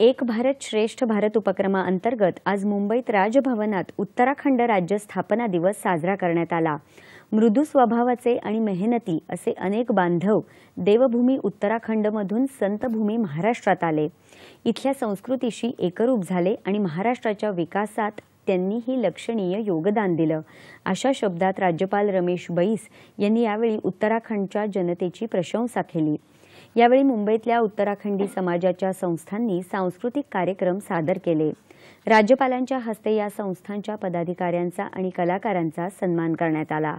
एक भारत श्रेष्ठ भारत उपक्रमाअंतर्गत आज मुंबईत राजभवनात उत्तराखंड राज्य स्थापना दिवस साजरा करण्यात आला मृदू स्वभावाचे आणि मेहनती असे अनेक बांधव देवभूमी उत्तराखंडमधून संतभूमी महाराष्ट्रात आले इथल्या संस्कृतीशी एकरूप झाले आणि महाराष्ट्राच्या विकासात त्यांनीही लक्षणीय योगदान दिलं अशा शब्दात राज्यपाल रमेश बैस यांनी यावेळी उत्तराखंडच्या जनतेची प्रशंसा केली यावेळी मुंबईतल्या उत्तराखंडी समाजाच्या संस्थांनी सांस्कृतिक कार्यक्रम सादर केले राज्यपालांच्या हस्ते या संस्थांच्या पदाधिकाऱ्यांचा आणि कलाकारांचा सन्मान करण्यात आला